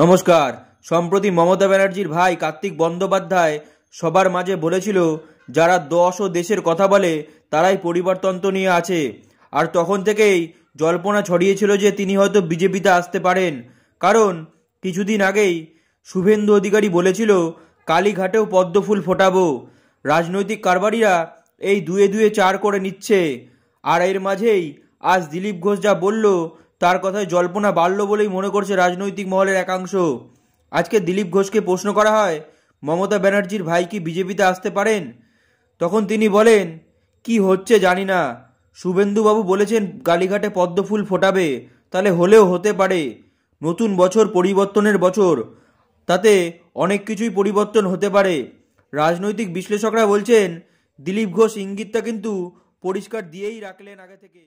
নমস্কার সম্প্রতি মমতা ব্যানার্জির ভাই কার্তিক বন্দ্যোপাধ্যায় সবার মাঝে বলেছিল যারা দশ ও দেশের কথা বলে তারাই পরিবারতন্ত্র নিয়ে আছে আর তখন থেকেই জল্পনা ছড়িয়েছিল যে তিনি হয়তো বিজেপিতে আসতে পারেন কারণ কিছুদিন আগেই শুভেন্দু অধিকারী বলেছিল কালীঘাটেও পদ্মফুল ফোটাবো রাজনৈতিক কারবারিরা এই দুয়ে দুয়ে চার করে নিচ্ছে আর এর মাঝেই আজ দিলীপ ঘোষ যা বলল তার কথায় জল্পনা বাড়ল বলেই মনে করছে রাজনৈতিক মহলের একাংশ আজকে দিলীপ ঘোষকে প্রশ্ন করা হয় মমতা ব্যানার্জির ভাই কি বিজেপিতে আসতে পারেন তখন তিনি বলেন কি হচ্ছে জানি না শুভেন্দুবাবু বলেছেন গালিঘাটে পদ্মফুল ফোটাবে তাহলে হলেও হতে পারে নতুন বছর পরিবর্তনের বছর তাতে অনেক কিছুই পরিবর্তন হতে পারে রাজনৈতিক বিশ্লেষকরা বলছেন দিলীপ ঘোষ ইঙ্গিতটা কিন্তু পরিষ্কার দিয়েই রাখলেন আগে থেকে